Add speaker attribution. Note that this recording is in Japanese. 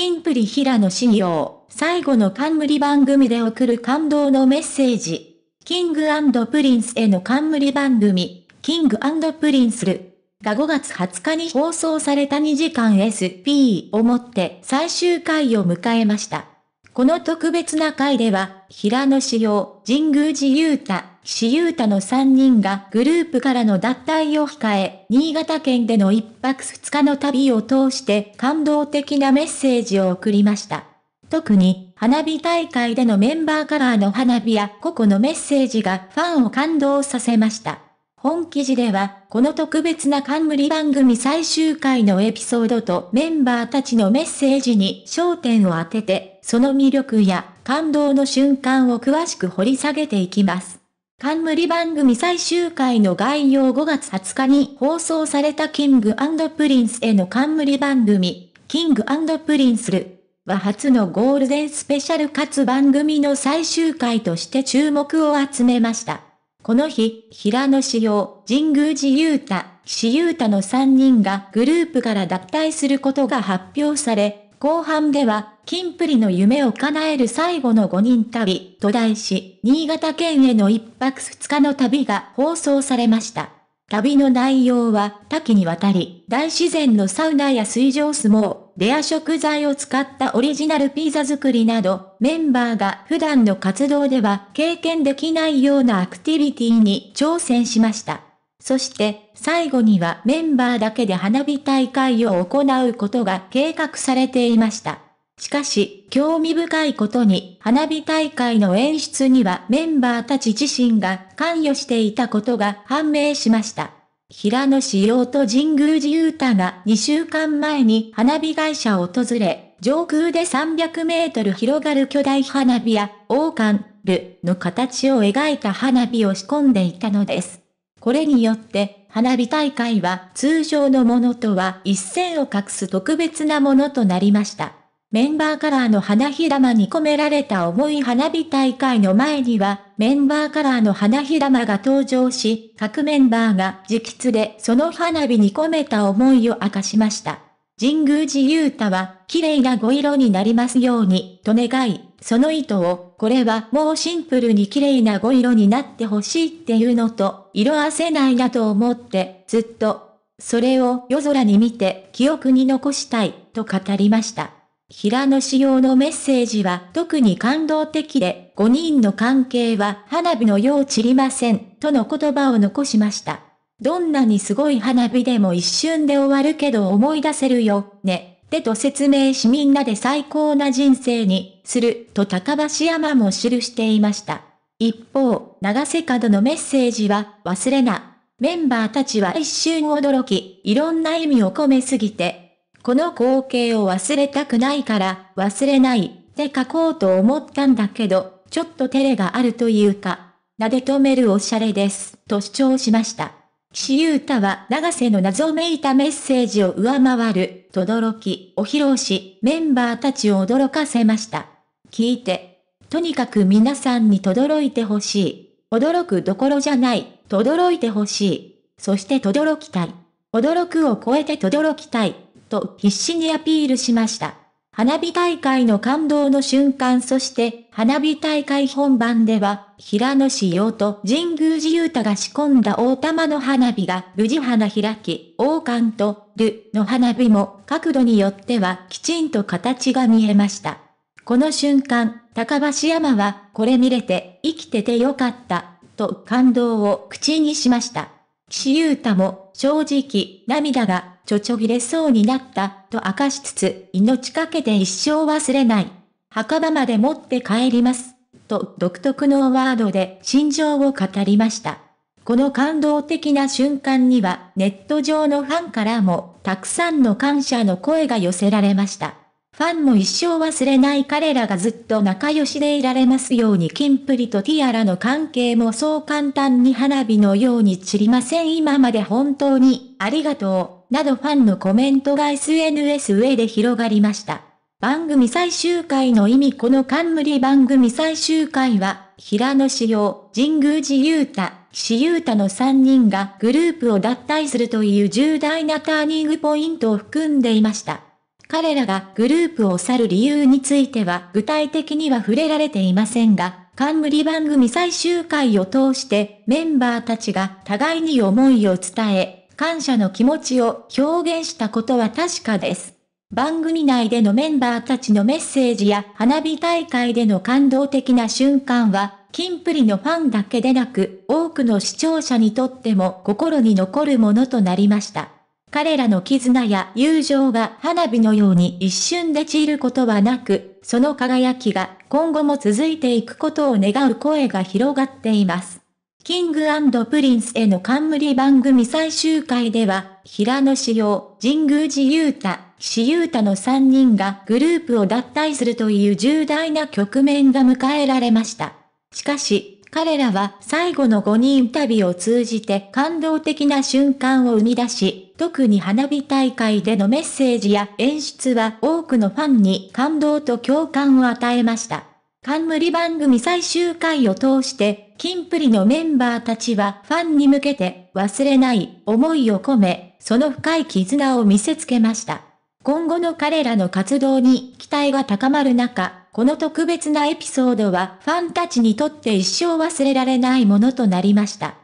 Speaker 1: キンプリ平野紫耀、最後の冠番組で送る感動のメッセージ。キングプリンスへの冠番組、キングプリンスル。が5月20日に放送された2時間 SP をもって最終回を迎えました。この特別な回では、平野志陽、神宮寺雄太、岸優太の3人がグループからの脱退を控え、新潟県での1泊2日の旅を通して感動的なメッセージを送りました。特に、花火大会でのメンバーカラーの花火や個々のメッセージがファンを感動させました。本記事では、この特別な冠番組最終回のエピソードとメンバーたちのメッセージに焦点を当てて、その魅力や感動の瞬間を詳しく掘り下げていきます。冠番組最終回の概要5月20日に放送されたキングプリンスへの冠番組、キングプリンスルは初のゴールデンスペシャルかつ番組の最終回として注目を集めました。この日、平野志陽、神宮寺雄太、岸優太の3人がグループから脱退することが発表され、後半では、金プリの夢を叶える最後の5人旅と題し、新潟県への1泊2日の旅が放送されました。旅の内容は多岐にわたり、大自然のサウナや水上相撲、レア食材を使ったオリジナルピザ作りなど、メンバーが普段の活動では経験できないようなアクティビティに挑戦しました。そして最後にはメンバーだけで花火大会を行うことが計画されていました。しかし、興味深いことに、花火大会の演出にはメンバーたち自身が関与していたことが判明しました。平野志陽と神宮寺雄太が2週間前に花火会社を訪れ、上空で300メートル広がる巨大花火や、王冠、ルの形を描いた花火を仕込んでいたのです。これによって、花火大会は通常のものとは一線を画す特別なものとなりました。メンバーカラーの花火玉に込められた重い花火大会の前には、メンバーカラーの花火玉が登場し、各メンバーが直筆でその花火に込めた思いを明かしました。神宮寺勇太は、綺麗なご色になりますように、と願い、その意図を、これはもうシンプルに綺麗なご色になってほしいっていうのと、色褪せないなと思ってずっと、それを夜空に見て記憶に残したいと語りました。平野仕様のメッセージは特に感動的で、5人の関係は花火のよう散りません、との言葉を残しました。どんなにすごい花火でも一瞬で終わるけど思い出せるよ、ね。でと説明しみんなで最高な人生に、する、と高橋山も記していました。一方、長瀬角のメッセージは、忘れな。メンバーたちは一瞬驚き、いろんな意味を込めすぎて、この光景を忘れたくないから、忘れない、って書こうと思ったんだけど、ちょっと照れがあるというか、撫で止めるおしゃれです、と主張しました。岸優太は長瀬の謎めいたメッセージを上回る、とどろき、を披露し、メンバーたちを驚かせました。聞いて、とにかく皆さんに轟いてほしい。驚くどころじゃない。轟いてほしい。そして轟きたい。驚くを超えて轟きたい。と必死にアピールしました。花火大会の感動の瞬間そして花火大会本番では平野紫耀と神宮寺勇太が仕込んだ大玉の花火が無事花開き、王冠とルの花火も角度によってはきちんと形が見えました。この瞬間、高橋山は、これ見れて、生きててよかった、と感動を口にしました。岸優太も、正直、涙が、ちょちょぎれそうになった、と明かしつつ、命かけて一生忘れない。墓場まで持って帰ります。と独特のワードで心情を語りました。この感動的な瞬間にはネット上のファンからもたくさんの感謝の声が寄せられました。ファンも一生忘れない彼らがずっと仲良しでいられますようにキンプリとティアラの関係もそう簡単に花火のように散りません今まで本当にありがとうなどファンのコメントが SNS 上で広がりました。番組最終回の意味この冠番組最終回は平野紫耀、神宮寺勇太、岸優太の3人がグループを脱退するという重大なターニングポイントを含んでいました。彼らがグループを去る理由については具体的には触れられていませんが、冠番組最終回を通してメンバーたちが互いに思いを伝え、感謝の気持ちを表現したことは確かです。番組内でのメンバーたちのメッセージや花火大会での感動的な瞬間は、キンプリのファンだけでなく、多くの視聴者にとっても心に残るものとなりました。彼らの絆や友情が花火のように一瞬で散ることはなく、その輝きが今後も続いていくことを願う声が広がっています。キングプリンスへの冠番組最終回では、平野志耀、神宮寺勇太、岸優太の3人がグループを脱退するという重大な局面が迎えられました。しかし、彼らは最後の5人旅を通じて感動的な瞬間を生み出し、特に花火大会でのメッセージや演出は多くのファンに感動と共感を与えました。冠番組最終回を通して、金プリのメンバーたちはファンに向けて忘れない思いを込め、その深い絆を見せつけました。今後の彼らの活動に期待が高まる中、この特別なエピソードはファンたちにとって一生忘れられないものとなりました。